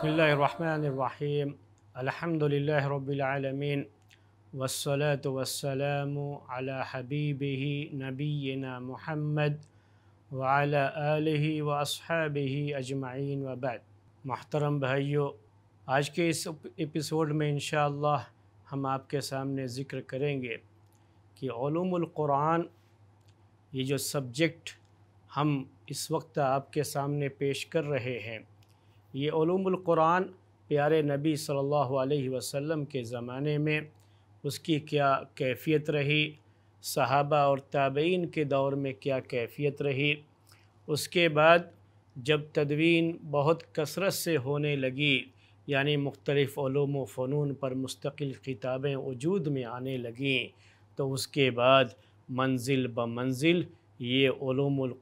بسم الله الرحمن الرحيم الحمد لله رب العالمين والصلاة والسلام على حبيبه نبينا محمد وعلى آله وأصحابه أجمعين وبعد محترم آج کے اس भाइयों میں انشاءاللہ ہم آپ کے سامنے ذکر کریں گے کہ علوم القرآن یہ جو سبجیکٹ ہم اس وقت آپ کے سامنے پیش کر رہے ہیں ये कुरान प्यारे नबी सल्लल्लाहु अलैहि वसल्लम के ज़माने में उसकी क्या कैफ़ियत रही सहाबा और ताबेन के दौर में क्या कैफ़ियत रही उसके बाद जब तदवीन बहुत कसरत से होने लगी यानी मुख्तलिफ़ व फ़नून पर मुस्तकिल किताबें वजूद में आने लगीं तो उसके बाद मंजिल ब मंजिल ये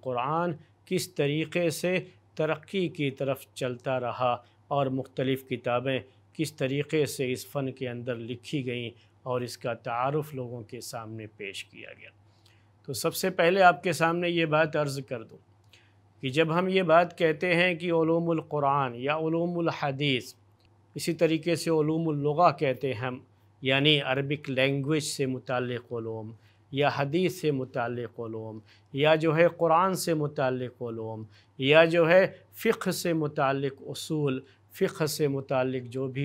कुरान किस तरीके से तरक्की की तरफ चलता रहा और मुख्तलिफ़ किताबें किस तरीके से इस फ़न के अंदर लिखी गईं और इसका तारफ़ लोगों के सामने पेश किया गया तो सबसे पहले आपके सामने ये बात अर्ज़ कर दूँ कि जब हम ये बात कहते हैं कि क़ुरान या हदीस इसी तरीके से ूमलगा कहते हैं हम यानी अरबिक लैंग्वेज से मुतक़ या हदीस से मुतम या जो है कुरान से मुतलम या जो है फ़िक्र से मुतक असूल फ़िक्र से मुतक जो भी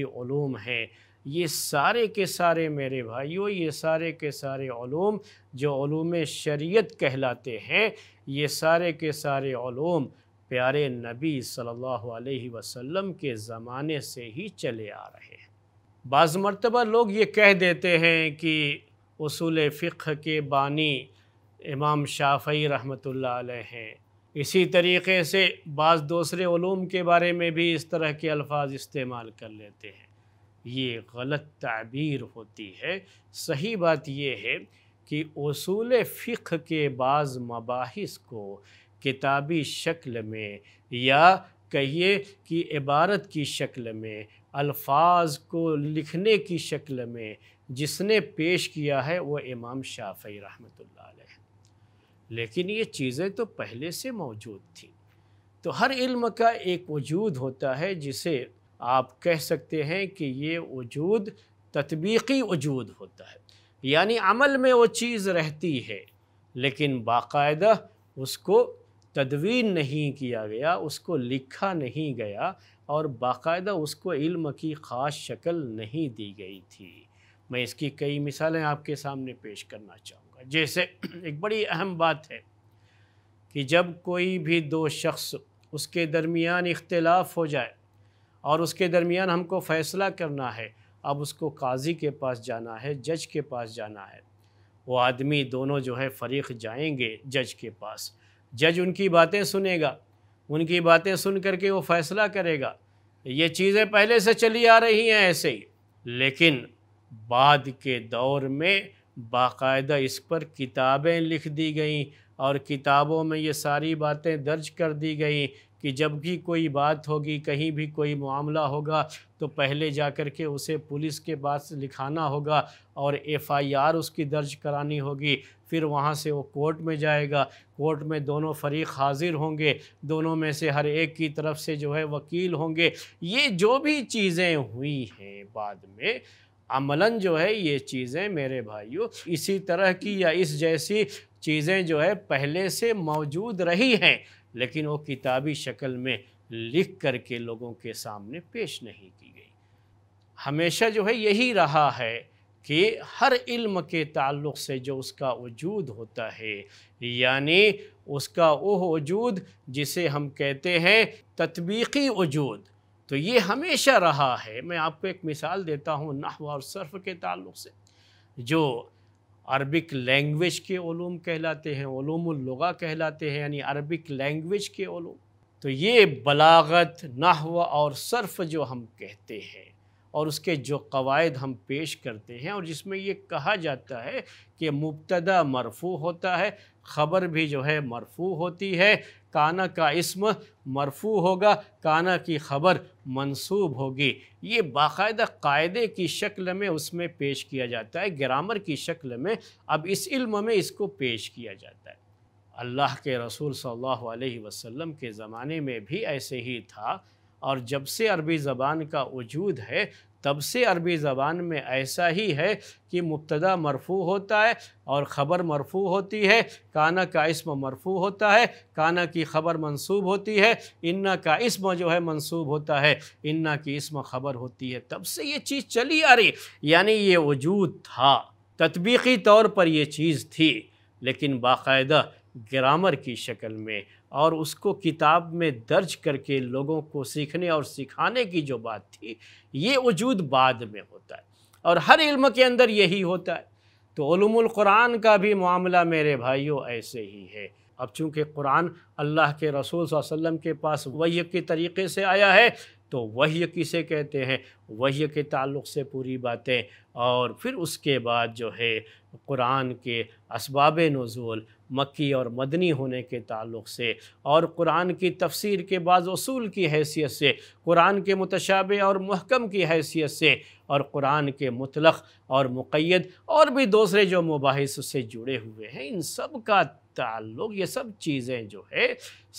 हैं ये सारे के सारे मेरे भाइयों ये सारे के सारे ूम जो ूम शरीयत कहलाते हैं ये सारे के सारे ूम प्यारे नबी सल्लल्लाहु अलैहि वसल्लम के ज़माने से ही चले आ रहे हैं बाज़ मरतबा लोग ये कह देते हैं कि उसूल फ़िक्र के बानी इमाम शाफ़ी रहमतुल्लाह अलैह हैं इसी तरीके से बाज़ दूसरे ूम के बारे में भी इस तरह के अल्फाज इस्तेमाल कर लेते हैं ये गलत तबीर होती है सही बात यह है कि असूल फ़िक्र के बाज़ मबास को किताबी शक्ल में या कहिए कि इबारत की शक्ल में अल्फाज को लिखने की शक्ल में जिसने पेश किया है वह इमाम शाफी रहमत लेकिन ये चीज़ें तो पहले से मौजूद थी तो हर इल्म का एक वजूद होता है जिसे आप कह सकते हैं कि ये वजूद तत्बीकी वजूद होता है यानी अमल में वो चीज़ रहती है लेकिन बाकायदा उसको तदवीन नहीं किया गया उसको लिखा नहीं गया और बाकायदा उसको इल्म की ख़ास शक्ल नहीं दी गई थी मैं इसकी कई मिसालें आपके सामने पेश करना चाहूँगा जैसे एक बड़ी अहम बात है कि जब कोई भी दो शख्स उसके दरमियान इख्तलाफ हो जाए और उसके दरमियान हमको फ़ैसला करना है अब उसको काजी के पास जाना है जज के पास जाना है वो आदमी दोनों जो है फरीक जाएंगे जज के पास जज उनकी बातें सुनेगा उनकी बातें सुन करके वो फ़ैसला करेगा ये चीज़ें पहले से चली आ रही हैं ऐसे ही लेकिन बाद के दौर में बाकायदा इस पर किताबें लिख दी गईं और किताबों में ये सारी बातें दर्ज कर दी गई कि जब भी कोई बात होगी कहीं भी कोई मामला होगा तो पहले जा कर के उसे पुलिस के पास लिखाना होगा और एफआईआर उसकी दर्ज करानी होगी फिर वहाँ से वो कोर्ट में जाएगा कोर्ट में दोनों फरीक हाजिर होंगे दोनों में से हर एक की तरफ से जो है वकील होंगे ये जो भी चीज़ें हुई हैं बाद में अमलन जो है ये चीज़ें मेरे भाइयों इसी तरह की या इस जैसी चीज़ें जो है पहले से मौजूद रही हैं लेकिन वो किताबी शक्ल में लिख कर के लोगों के सामने पेश नहीं की गई हमेशा जो है यही रहा है कि हर इल्म के ताल्लुक़ से जो उसका वजूद होता है यानी उसका वह वजूद जिसे हम कहते हैं तत्बीकी वजूद तो ये हमेशा रहा है मैं आपको एक मिसाल देता हूँ नहव और सर्फ के ताल्लुक से जो अरबिक लैंग्वेज के ओलूम कहलाते हैं ूमलगा कहलाते हैं यानी अरबिक लैंग्वेज के ओलूम तो ये बलागत नहव और सर्फ जो हम कहते हैं और उसके जो कवायद हम पेश करते हैं और जिसमें ये कहा जाता है कि मुबतदा मरफू होता है ख़बर भी जो है मरफू होती है काना का इसम मरफू होगा काना की ख़बर मंसूब होगी ये बाकायदा कायदे की शक्ल में उसमें पेश किया जाता है ग्रामर की शक्ल में अब इस इल्म में इसको पेश किया जाता है अल्लाह के रसूल सल्लल्लाहु अलैहि वसल्लम के ज़माने में भी ऐसे ही था और जब से अरबी ज़बान का वजूद है तब से अरबी ज़बान में ऐसा ही है कि मुबतदा मरफू होता है और ख़बर मरफू होती है काना का इसम मरफू होता है काना की ख़बर मंसूब होती है इन्ना का इसम जो है मंसूब होता है इन्ना की इसम ख़बर होती है तब से ये चीज़ चली आ रही यानी ये वजूद था तत्बीकी तौर पर यह चीज़ थी लेकिन बाकायदा ग्रामर की शक्ल में और उसको किताब में दर्ज करके लोगों को सीखने और सिखाने की जो बात थी ये वजूद बाद में होता है और हर इल्म के अंदर यही होता है तो क़ुरान का भी मामला मेरे भाइयों ऐसे ही है अब चूँकि कुरान अल्लाह के रसूल वसल्लम के पास वही के तरीक़े से आया है तो वही किसे कहते हैं वही के ताल्लुक़ से पूरी बातें और फिर उसके बाद जो है कुरान के इसबाब नज़ुल मक्की और मदनी होने के ताल्लुक से और कुरान की तफसीर के बाद असूल की हैसियत से कुरान के मुतशाबे और महकम की हैसियत से और कुरान के मुतलक और मुक़ैद और भी दूसरे जो मुबास से जुड़े हुए हैं इन सब का ताल्लुक ये सब चीज़ें जो है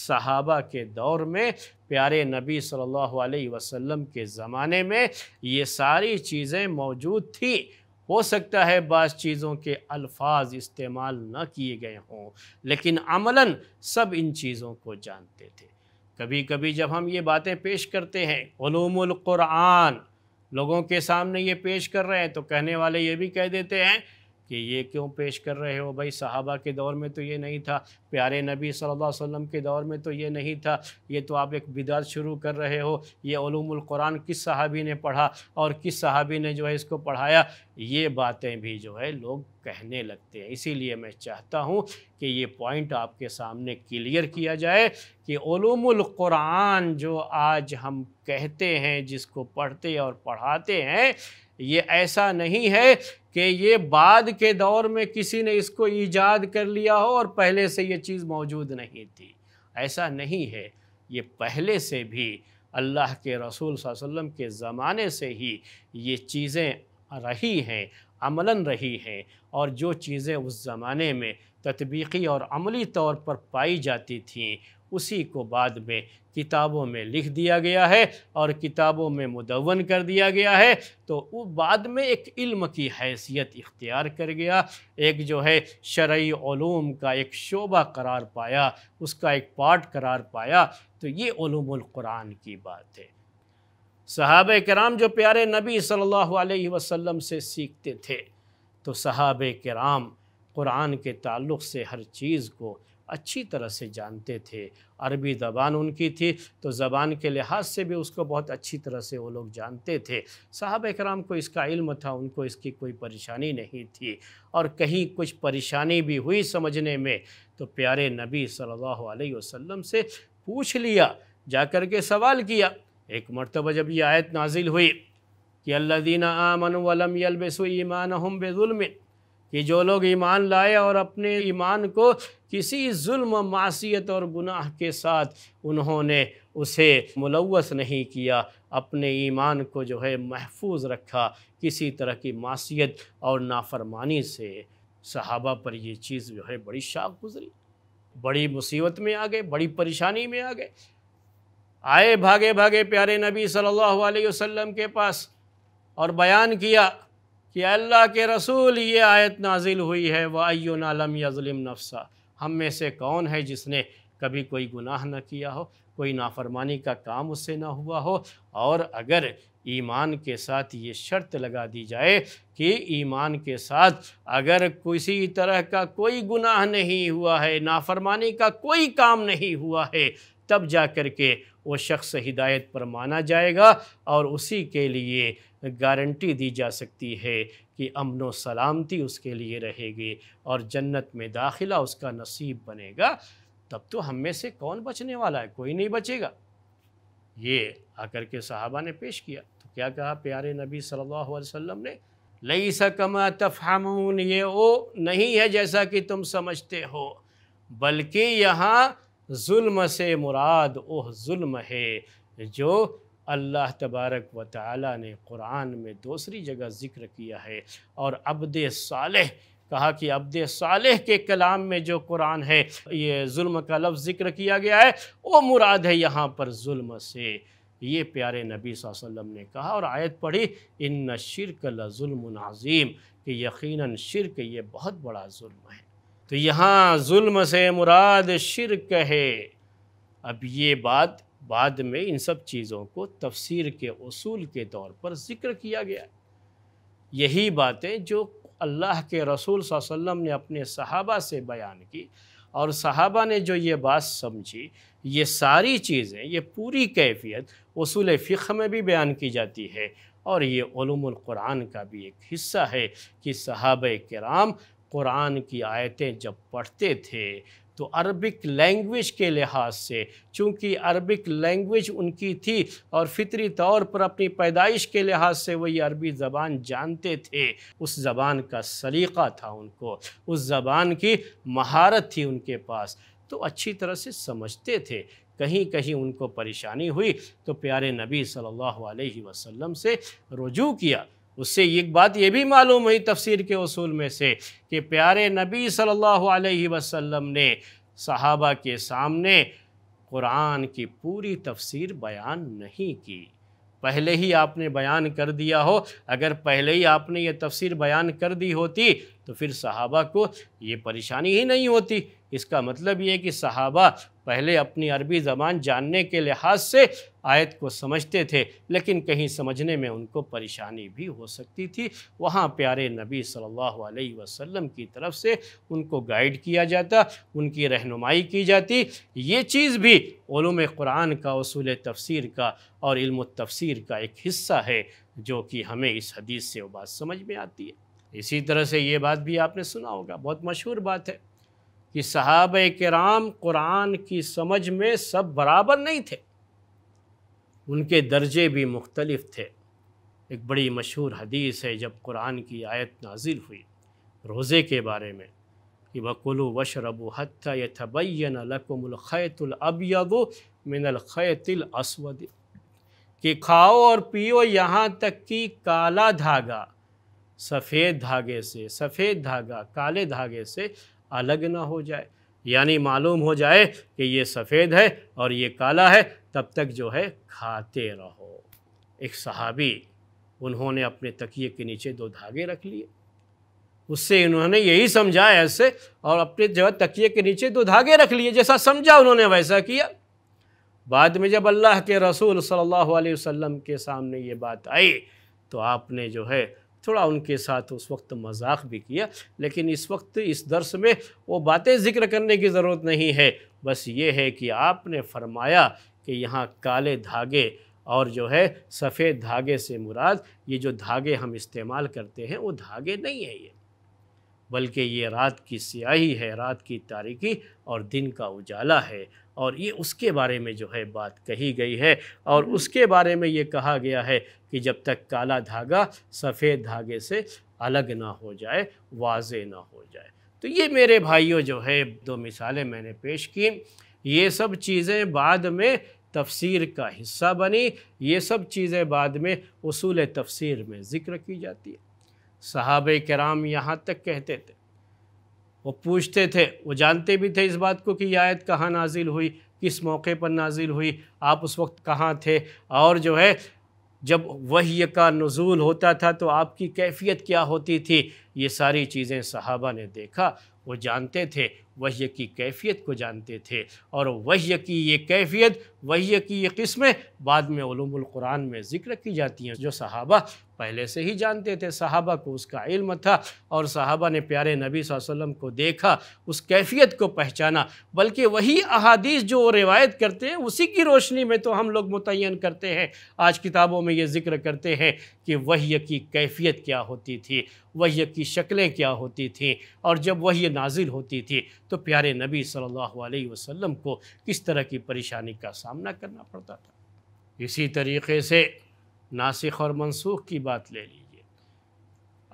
सहाबा के दौर में प्यारे नबी सल्लल्लाहु अलैहि वसल्लम के ज़माने में ये सारी चीज़ें मौजूद थी हो सकता है बस चीज़ों के अल्फाज इस्तेमाल न किए गए हों लेकिन अमला सब इन चीज़ों को जानते थे कभी कभी जब हम ये बातें पेश करते हैं क़ुरान लोगों के सामने ये पेश कर रहे हैं तो कहने वाले ये भी कह देते हैं कि ये क्यों पेश कर रहे हो भाई साहबा के दौर में तो ये नहीं था प्यारे नबी सल्लल्लाहु अलैहि वसल्लम के दौर में तो ये नहीं था ये तो आप एक बिदात शुरू कर रहे हो ये ओलूमुल कुरान किस सहाबी ने पढ़ा और किस सहाबी ने जो है इसको पढ़ाया ये बातें भी जो है लोग कहने लगते हैं इसीलिए मैं चाहता हूँ कि ये पॉइंट आपके सामने क्लियर किया जाए कि कुरान जो आज हम कहते हैं जिसको पढ़ते और पढ़ाते हैं ये ऐसा नहीं है कि ये बाद के दौर में किसी ने इसको ईजाद कर लिया हो और पहले से ये चीज़ मौजूद नहीं थी ऐसा नहीं है ये पहले से भी अल्लाह के रसूल वसम के ज़माने से ही ये चीज़ें रही हैं अमलन रही हैं और जो चीज़ें उस ज़माने में तत्बीकी और अमली तौर पर पाई जाती थीं उसी को बाद में किताबों में लिख दिया गया है और किताबों में मुदवन कर दिया गया है तो वो बाद में एक इल्म की हैसियत इख्तियार कर गया एक जो है शरय ओलूम का एक शोबा करार पाया उसका एक पार्ट करार पाया तो ये कुरान की बात है सहाब कराम जो प्यारे नबी सल्लल्लाहु अलैहि वसल्लम से सीखते थे तो सहाब कराम कुरान के ताल्लुक़ से हर चीज़ को अच्छी तरह से जानते थे अरबी ज़बान उनकी थी तो ज़बान के लिहाज से भी उसको बहुत अच्छी तरह से वो लोग जानते थे साहब कराम को इसका इल्म था उनको इसकी कोई परेशानी नहीं थी और कहीं कुछ परेशानी भी हुई समझने में तो प्यारे नबी सल्लल्लाहु अलैहि वसल्लम से पूछ लिया जा कर के सवाल किया एक मरतबा जब यह आयत नाजिल हुई कि अल्लादीन आमन वलम यलबसु ईमान हम बेजुलमिन कि जो लोग ईमान लाए और अपने ईमान को किसी जुल्म मासीत और गुनाह के साथ उन्होंने उसे मुलवस नहीं किया अपने ईमान को जो है महफूज रखा किसी तरह की मासीत और नाफरमानी से सहाबा पर ये चीज़ जो है बड़ी शाख गुजरी बड़ी मुसीबत में आ गए बड़ी परेशानी में आ गए आए भागे भागे प्यारे नबी सल्लल्लाहु अलैहि वसल्लम के पास और बयान किया कि अल्लाह के रसूल ये आयत नाजिल हुई है व अयो नालम यज़लिम नफसा हम में से कौन है जिसने कभी कोई गुनाह न किया हो कोई नाफरमानी का काम उससे ना हुआ हो और अगर ईमान के साथ ये शर्त लगा दी जाए कि ईमान के साथ अगर किसी तरह का कोई गुनाह नहीं हुआ है नाफरमानी का कोई काम नहीं हुआ है तब जा कर के वो शख्स हिदायत पर माना जाएगा और उसी के लिए गारंटी दी जा सकती है कि अमन व सलामती उसके लिए रहेगी और जन्नत में दाखिला उसका नसीब बनेगा तब तो हम में से कौन बचने वाला है कोई नहीं बचेगा ये आकर के साहबा ने पेश किया तो क्या कहा प्यारे नबी सल्लल्लाहु अलैहि वसल्लम ने लई सकमा तफहमून ये ओ नहीं है जैसा कि तुम समझते हो बल्कि यहाँ जुल्म से मुराद ओह जुल्म है जो अल्लाह तबारक व ताली ने कुरान में दूसरी जगह ज़िक्र किया है और अब्द साल कहा कि अब्द साल के कलाम में जो कुरान है ये जुल्म का लफ्ज़ ज़िक्र किया गया है वो मुराद है यहाँ पर जुल्म से ये प्यारे नबी वसल्लम ने कहा और आयत पढ़ी इन शिरक लजुल्मज़ीम कि यकीनन शिरक ये बहुत बड़ा जुल्म है तो यहाँ जुल्म से मुराद शिरक है अब ये बात बाद में इन सब चीज़ों को तफसीर के असूल के तौर पर ज़िक्र किया गया यही बातें जो अल्लाह के रसूल वसम ने अपने सहाबा से बयान की और सहाबा ने जो ये बात समझी ये सारी चीज़ें ये पूरी कैफियत असूल फ़िक्र में भी बयान की जाती है और ये क़ुरान का भी एक हिस्सा है कि सहाब कराम क़ुरान की आयतें जब पढ़ते थे तो अरबिक लैंग्वेज के लिहाज से चूँकि अरबिक लैंग्वेज उनकी थी और फितरी तौर पर अपनी पैदाइश के लिहाज से वही अरबी ज़बान जानते थे उस ज़बान का सलीक़ा था उनको उस ज़बान की महारत थी उनके पास तो अच्छी तरह से समझते थे कहीं कहीं उनको परेशानी हुई तो प्यारे नबी सल्लल्लाहु अलैहि वसल्लम से रुजू किया उससे एक बात यह भी मालूम हुई तफसीर के असूल में से कि प्यारे नबी सल्लल्लाहु अलैहि वसल्लम ने सहाबा के सामने कुरान की पूरी तफसीर बयान नहीं की पहले ही आपने बयान कर दिया हो अगर पहले ही आपने ये तफसीर बयान कर दी होती तो फिर सहाबा को ये परेशानी ही नहीं होती इसका मतलब ये कि सहाबा पहले अपनी अरबी ज़बान जानने के लिहाज से आयत को समझते थे लेकिन कहीं समझने में उनको परेशानी भी हो सकती थी वहाँ प्यारे नबी सल्लल्लाहु अलैहि वसल्लम की तरफ से उनको गाइड किया जाता उनकी रहनुमाई की जाती ये चीज़ भी ूम कुरान का असूल तफसीर का और इल्म तफसीर का एक हिस्सा है जो कि हमें इस हदीस से वो बात समझ में आती है इसी तरह से ये बात भी आपने सुना होगा बहुत मशहूर बात है कि सहाब कराम कुरान की समझ में सब बराबर नहीं थे उनके दर्जे भी मुख्तलिफ थे एक बड़ी मशहूर हदीस है जब कुरान की आयत नाजिल हुई रोज़े के बारे में कि वकुलु वशरबु हत्या यथबैन लकुमलख़ैतुलअबयद मिनलख़ैतलअसवद कि खाओ और पियो यहाँ तक कि काला धागा सफ़ेद धागे से सफ़ेद धागा काले धागे से अलग ना हो जाए यानी मालूम हो जाए कि ये सफ़ेद है और ये काला है तब तक जो है खाते रहो एक सहाबी उन्होंने अपने तकिए के नीचे दो धागे रख लिए उससे इन्होंने यही समझा ऐसे और अपने जो है तकिए के नीचे दो धागे रख लिए जैसा समझा उन्होंने वैसा किया बाद में जब अल्लाह के रसूल सल्लल्लाहु अलैहि वसल्लम के सामने ये बात आई तो आपने जो है थोड़ा उनके साथ उस वक्त मजाक भी किया लेकिन इस वक्त इस दर्स में वो बातें ज़िक्र करने की ज़रूरत नहीं है बस ये है कि आपने फरमाया कि यहाँ काले धागे और जो है सफ़ेद धागे से मुराद ये जो धागे हम इस्तेमाल करते हैं वो धागे नहीं है ये बल्कि ये रात की स्याही है रात की तारीकी और दिन का उजाला है और ये उसके बारे में जो है बात कही गई है और उसके बारे में ये कहा गया है कि जब तक काला धागा सफ़ेद धागे से अलग ना हो जाए वाजे ना हो जाए तो ये मेरे भाइयों जो है दो मिसालें मैंने पेश की ये सब चीज़ें बाद में तफसीर का हिस्सा बनी ये सब चीज़ें बाद में उसूल तफसीर में ज़िक्र की जाती है सहाब कराम यहाँ तक कहते थे वो पूछते थे वो जानते भी थे इस बात को कि आयत कहाँ नाजिल हुई किस मौके पर नाजिल हुई आप उस वक्त कहाँ थे और जो है जब वही का नज़ूल होता था तो आपकी कैफियत क्या होती थी ये सारी चीज़ें सहाबा ने देखा वो जानते थे वही की कैफियत को जानते थे और वही की ये कैफियत वही की ये किस्में बाद में क़ुरान में ज़िक्र की जाती हैं जो सहाबा पहले से ही जानते थे साहबा को उसका इल्म था और साहबा ने प्यारे नबी वसल्लम को देखा उस कैफियत को पहचाना बल्कि वही अहादीस जो वो रिवायत करते हैं उसी की रोशनी में तो हम लोग मुतन करते हैं आज किताबों में ये जिक्र करते हैं कि वही की कैफियत क्या होती थी वही की शक्लें क्या होती थी और जब वही नाजिल होती थी तो प्यारे नबी सल्लल्लाहु अलैहि वसल्लम को किस तरह की परेशानी का सामना करना पड़ता था इसी तरीके से नासिक और मनसूख की बात ले लीजिए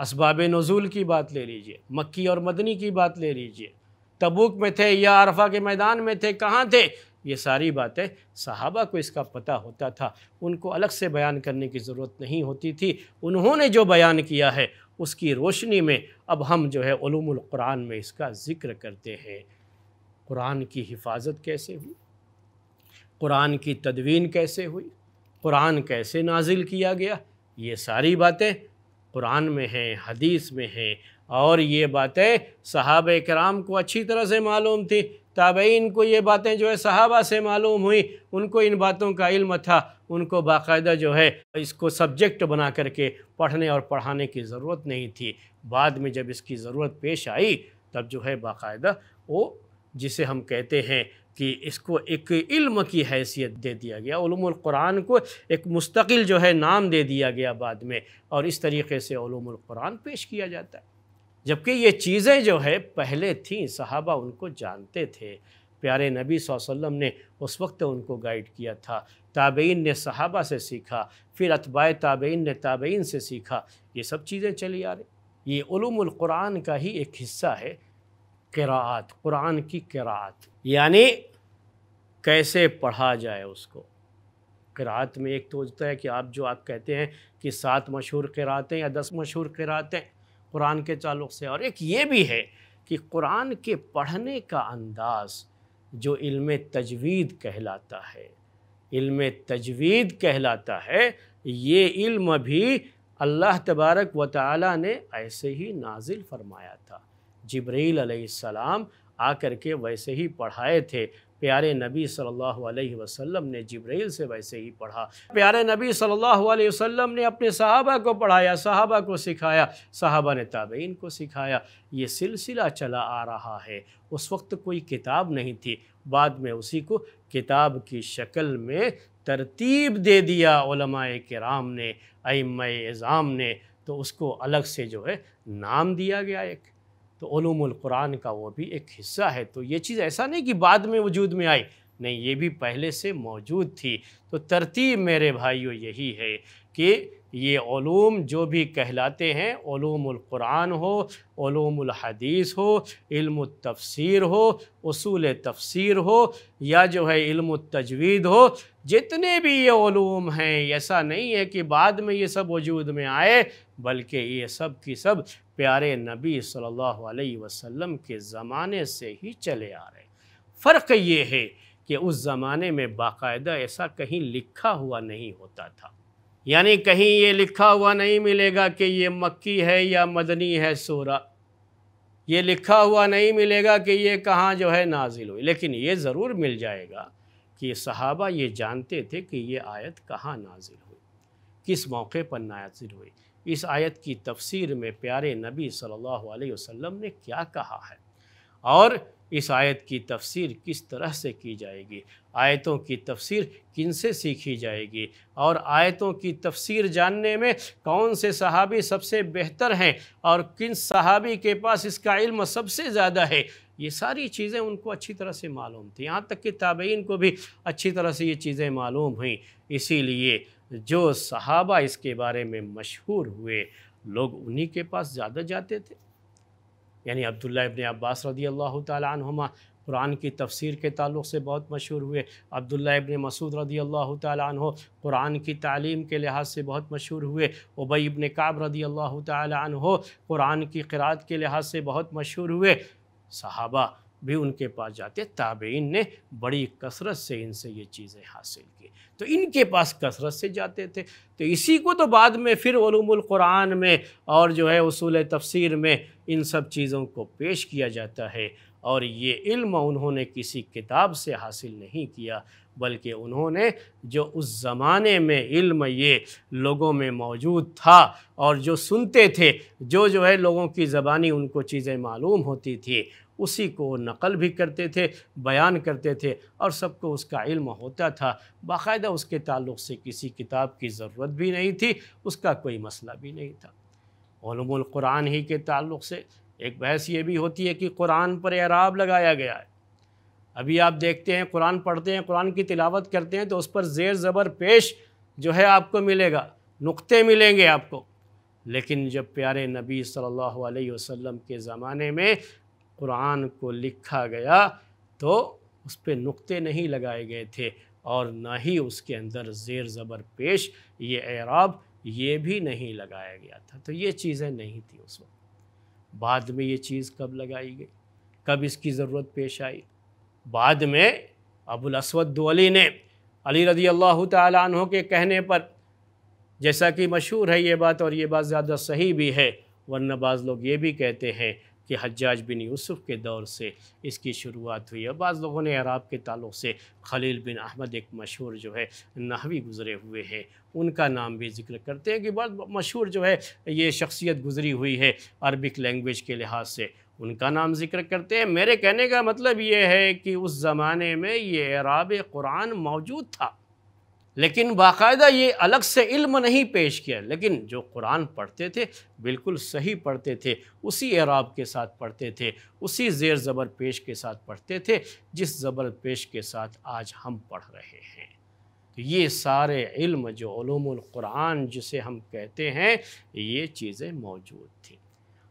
इसबाब नज़ुल की बात ले लीजिए मक्की और मदनी की बात ले लीजिए तबूक में थे या अरफा के मैदान में थे कहाँ थे ये सारी बातें साहबा को इसका पता होता था उनको अलग से बयान करने की ज़रूरत नहीं होती थी उन्होंने जो बयान किया है उसकी रोशनी में अब हम जो है क़ुरान में इसका ज़िक्र करते हैं कुरान की हिफाजत कैसे हुई कुरान की तदवीन कैसे हुई कुरान कैसे नाजिल किया गया ये सारी बातें कुरान में हैं हदीस में हैं और ये बातें साहब कराम को अच्छी तरह से मालूम थी ताबईन इनको ये बातें जो है सहाबा से मालूम हुई उनको इन बातों का इल्म था उनको बाकायदा जो है इसको सब्जेक्ट बना करके पढ़ने और पढ़ाने की ज़रूरत नहीं थी बाद में जब इसकी ज़रूरत पेश आई तब जो है बाकायदा वो जिसे हम कहते हैं कि इसको एक इल्म की हैसियत दे दिया गया क़ुरान को एक मुस्तकिल जो है नाम दे दिया गया बाद में और इस तरीके से क़ुरान पेश किया जाता है जबकि ये चीज़ें जो है पहले थीं सहाबा उनको जानते थे प्यारे नबी वसल्लम ने उस वक्त उनको गाइड किया था ताबेन ने सहाबा से सीखा फिर अतबाए ताबेन ने ताबेन से सीखा ये सब चीज़ें चली आ रही ये क़ुरान का ही एक हिस्सा है किरात कुरान की किरात यानी कैसे पढ़ा जाए उसको किरात में एक तो होता है कि आप जो आप कहते हैं कि सात मशहूर किरातें या दस मशहूर किरातें कुरान के चालुक़ से और एक ये भी है कि कुरान के पढ़ने का अंदाज़ जो इल्म तजवीद कहलाता है इल्म तजवीद कहलाता है ये इल्म भी अल्लाह तबारक व ताला ने ऐसे ही नाजिल फरमाया था जबरील अलैहिस्सलाम आकर के वैसे ही पढ़ाए थे प्यारे नबी सल्लल्लाहु अलैहि वसल्लम ने जिब्राइल से वैसे ही पढ़ा प्यारे नबी सल्लल्लाहु अलैहि वसल्लम ने अपने साहबा को पढ़ाया साहबा को सिखाया सहाबा ने ताबेइन को सिखाया ये सिलसिला चला आ रहा है उस वक्त कोई किताब नहीं थी बाद में उसी को किताब की शक्ल में तरतीब दे दिया कराम ने अम एज़ाम ने तो उसको अलग से जो है नाम दिया गया एक तो क़ुरान का वो भी एक हिस्सा है तो ये चीज़ ऐसा नहीं कि बाद में वजूद में आई नहीं ये भी पहले से मौजूद थी तो तरतीब मेरे भाइयों यही है कि ये ओलूम जो भी कहलाते हैं कुरान हो ूमहदीस हो इल्म तफसीर हो उसूल तफसीर हो या जो है इल्म तजवीद हो जितने भी ये ओलूम हैं ऐसा नहीं है कि बाद में ये सब वजूद में आए बल्कि ये सब की सब प्यारे नबी सल्लल्लाहु अलैहि वसल्लम के ज़माने से ही चले आ रहे फ़र्क ये है कि उस ज़माने में बाकायदा ऐसा कहीं लिखा हुआ नहीं होता था यानी कहीं ये लिखा हुआ नहीं मिलेगा कि ये मक्की है या मदनी है सोरा ये लिखा हुआ नहीं मिलेगा कि ये कहाँ जो है नाजिल हुई लेकिन ये ज़रूर मिल जाएगा कि सहाबा ये जानते थे कि ये आयत कहाँ नाजिल हुई किस मौके पर नाजिल हुई इस आयत की तफसीर में प्यारे नबी सल्लल्लाहु अलैहि वसल्लम ने क्या कहा है और इस आयत की तफसीर किस तरह से की जाएगी आयतों की तफसीर किन से सीखी जाएगी और आयतों की तफसीर जानने में कौन से सहाबी सबसे बेहतर हैं और किन सहाबी के पास इसका इल्म सबसे ज़्यादा है ये सारी चीज़ें उनको अच्छी तरह से मालूम थी यहाँ तक कि ताबेन को भी अच्छी तरह से ये चीज़ें मालूम हुई इसीलिए जो सहाबा इसके बारे में मशहूर हुए लोग उन्हीं के पास ज़्यादा जाते थे यानी अब्दुल्ला इबन अब्बास रदी अल्लाह तुमा कुरान की तफसीर के ताल्लुक से बहुत मशहूर हुए अब्दुल्ला इबन मसूद रदी अल्लाह तह कुरान की तालीम के लिहाज से बहुत मशहूर हुए उबई इबन काब रदी अल्लाह तहो कुरान की क़रात के लिहाज से बहुत मशहूर हुए सहाबा भी उनके पास जाते ताबेन ने बड़ी कसरत से इनसे ये चीज़ें हासिल की तो इनके पास कसरत से जाते थे तो इसी को तो बाद में फिर क़ुरान में और जो है उसूल तफसीर में इन सब चीज़ों को पेश किया जाता है और ये इल्म उन्होंने किसी किताब से हासिल नहीं किया बल्कि उन्होंने जो उस ज़माने में इल्म ये लोगों में मौजूद था और जो सुनते थे जो जो है लोगों की ज़बानी उनको चीज़ें मालूम होती थी उसी को वो नकल भी करते थे बयान करते थे और सबको उसका इल्म होता था बाकायदा उसके ताल्लुक से किसी किताब की ज़रूरत भी नहीं थी उसका कोई मसला भी नहीं था क़ुरान ही के ताल्लुक से एक बहस ये भी होती है कि कुरान पर एराब लगाया गया है अभी आप देखते हैं कुरान पढ़ते हैं कुरान की तिलावत करते हैं तो उस पर ज़ेर ज़बर पेश जो है आपको मिलेगा नुक्ते मिलेंगे आपको लेकिन जब प्यारे नबी सल्लल्लाहु अलैहि वसल्लम के ज़माने में कुरान को लिखा गया तो उस पर नुक्ते नहीं लगाए गए थे और ना ही उसके अंदर ज़ेर ज़बर पेश ये एराब ये भी नहीं लगाया गया था तो ये चीज़ें नहीं थी उस वक्त बाद में ये चीज़ कब लगाई गई कब इसकी ज़रूरत पेश आई बाद में अबुल असवद अली ने अली रजी अल्लाह तहों के कहने पर जैसा कि मशहूर है ये बात और ये बात ज़्यादा सही भी है वरना बाज़ लोग ये भी कहते हैं कि हज्जाज बिन यूसुफ के दौर से इसकी शुरुआत हुई है बाज़ लोगों ने अराब के ताल्लुक से खलील बिन अहमद एक मशहूर जो है नहवी गुज़रे हुए हैं उनका नाम भी जिक्र करते हैं कि बहुत मशहूर जो है ये शख्सियत गुज़री हुई है अरबिक लैंग्वेज के लिहाज से उनका नाम जिक्र करते हैं मेरे कहने का मतलब ये है कि उस ज़माने में ये अराब कुरान मौजूद था लेकिन बाकायदा ये अलग से इल्म नहीं पेश किया लेकिन जो कुरान पढ़ते थे बिल्कुल सही पढ़ते थे उसी एराब के साथ पढ़ते थे उसी ज़ेर ज़बर पेश के साथ पढ़ते थे जिस ज़बर पेश के साथ आज हम पढ़ रहे हैं तो ये सारे इल्म जो क़ुरान जिसे हम कहते हैं ये चीज़ें मौजूद थी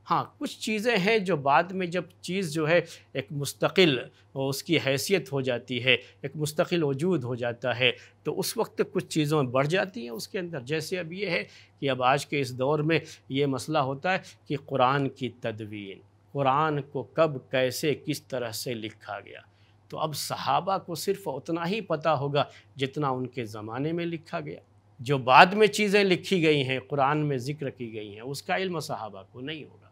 हाँ कुछ चीज़ें हैं जो बाद में जब चीज़ जो है एक मुस्तकिल उसकी हैसियत हो जाती है एक मुस्तकिल वजूद हो जाता है तो उस वक्त कुछ चीज़ों बढ़ जाती हैं उसके अंदर जैसे अब ये है कि अब आज के इस दौर में ये मसला होता है कि कुरान की तदवीन कुरान को कब कैसे किस तरह से लिखा गया तो अब सहाबा को सिर्फ उतना ही पता होगा जितना उनके ज़माने में लिखा गया जो बाद में चीज़ें लिखी गई हैं कुरान में ज़िक्र की गई हैं उसका इल्म सहाबा को नहीं होगा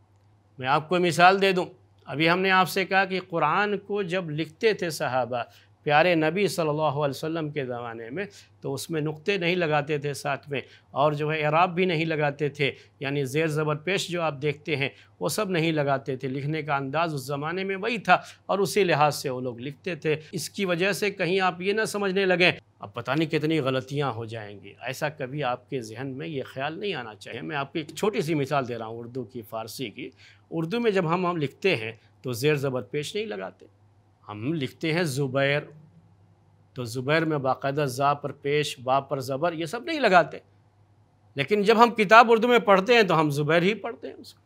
मैं आपको मिसाल दे दूं अभी हमने आपसे कहा कि कुरान को जब लिखते थे सहाबा प्यारे नबी सल्लल्लाहु अलैहि वसल्लम के ज़माने में तो उसमें नुक्ते नहीं लगाते थे साथ में और जो है एराब भी नहीं लगाते थे यानी ज़ेर ज़बर पेश जो आप देखते हैं वो सब नहीं लगाते थे लिखने का अंदाज़ उस ज़माने में वही था और उसी लिहाज से वो लोग लिखते थे इसकी वजह से कहीं आप ये ना समझने लगें अब पता नहीं कितनी गलतियाँ हो जाएंगी ऐसा कभी आपके जहन में ये ख्याल नहीं आना चाहिए मैं आपको एक छोटी सी मिसाल दे रहा हूँ उर्दू की फ़ारसी की उर्दू में जब हम हम लिखते हैं तो ज़ेर ज़बर पेश नहीं लगाते हम लिखते हैं ज़ुबैर तो ज़ुबैर में बाकायदा ज़ा पर पेश बा पर ज़बर ये सब नहीं लगाते लेकिन जब हम किताब उर्दू में पढ़ते हैं तो हम ज़ुबैर ही पढ़ते हैं उसको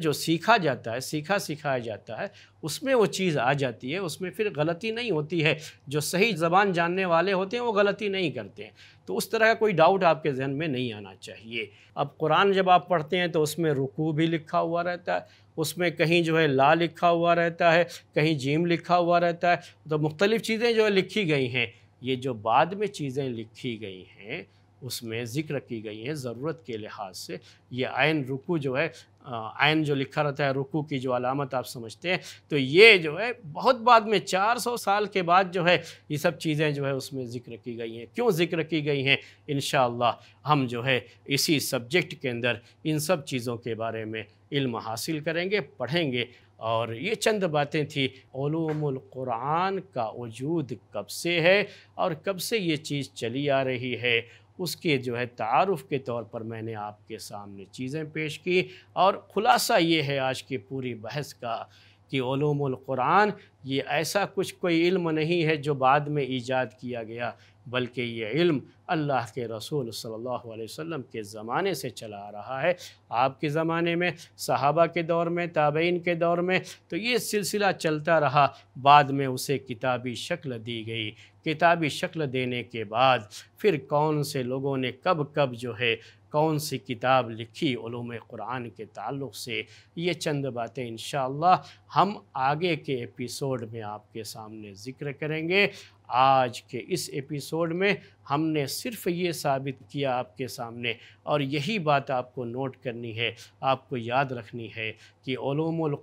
जो सीखा जाता है सीखा सिखाया जाता है उसमें वो चीज़ आ जाती है उसमें फिर गलती नहीं होती है जो सही ज़बान जानने वाले होते हैं वो गलती नहीं करते हैं तो उस तरह का कोई डाउट आपके जहन में नहीं आना चाहिए अब कुरान जब आप पढ़ते हैं तो उसमें रुकू भी लिखा हुआ रहता है उसमें कहीं जो है ला लिखा हुआ रहता है कहीं जीम लिखा हुआ रहता है तो मुख्तलिफ़ चीज़ें जो है लिखी गई हैं ये जो बाद में चीज़ें लिखी गई हैं उसमें ज़िक्र की गई हैं ज़रूरत के लिहाज से ये आयन रुकू जो है आयन जो लिखा रहता है रुकू की जो अलामत आप समझते हैं तो ये जो है बहुत बाद में 400 साल के बाद जो है ये सब चीज़ें जो है उसमें ज़िक्र की गई हैं क्यों ज़िक्र की गई हैं इन हम जो है इसी सब्जेक्ट के अंदर इन सब चीज़ों के बारे में इल्म हासिल करेंगे पढ़ेंगे और ये चंद बातें थीम क़ुरान का वजूद कब से है और कब से ये चीज़ चली आ रही है उसके जो है तारफ़ के तौर पर मैंने आपके सामने चीज़ें पेश की और ख़ुलासा ये है आज की पूरी बहस का कि क़ुरान ये ऐसा कुछ कोई इल्म नहीं है जो बाद में ईजाद किया गया बल्कि ये इल्म अल्लाह के रसूल सल्लल्लाहु अलैहि वसल्लम के ज़माने से चला आ रहा है आपके ज़माने में सहाबा के दौर में ताबेन के दौर में तो ये सिलसिला चलता रहा बाद में उसे किताबी शक्ल दी गई किताबी शक्ल देने के बाद फिर कौन से लोगों ने कब कब जो है कौन सी किताब लिखी उलूम कुरान के ताल्लुक से ये चंद बातें इन हम आगे के एपिसोड में आपके सामने ज़िक्र करेंगे आज के इस एपिसोड में हमने सिर्फ ये साबित किया आपके सामने और यही बात आपको नोट करनी है आपको याद रखनी है कि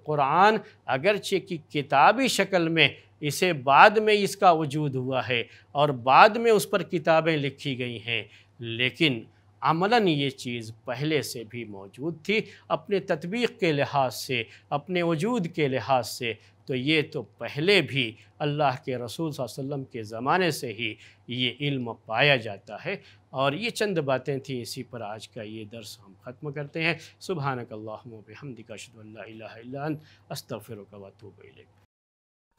क़ुरान अगरचे की किताबी शक्ल में इसे बाद में इसका वजूद हुआ है और बाद में उस पर किताबें लिखी गई हैं लेकिन अमला ये चीज़ पहले से भी मौजूद थी अपने तदबीक के लिहाज से अपने वजूद के लिहाज से तो ये तो पहले भी अल्लाह के रसूल वसम के ज़माने से ही ये इल्म पाया जाता है और ये चंद बातें थी इसी पर आज का ये दर्स हम ख़त्म करते हैं सुबह हमदिका शदल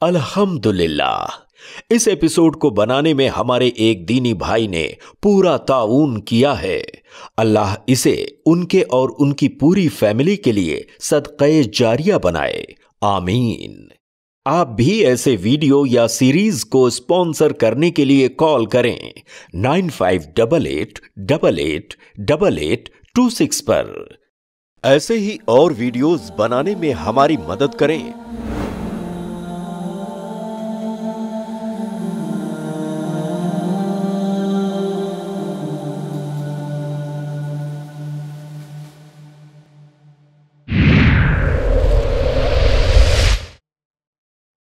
अल्हम्दुलिल्लाह इस एपिसोड को बनाने में हमारे एक दीनी भाई ने पूरा ताउन किया है अल्लाह इसे उनके और उनकी पूरी फैमिली के लिए सदकए जारिया बनाए आमीन आप भी ऐसे वीडियो या सीरीज को स्पॉन्सर करने के लिए कॉल करें nine five double eight double eight double eight two six पर ऐसे ही और वीडियोस बनाने में हमारी मदद करें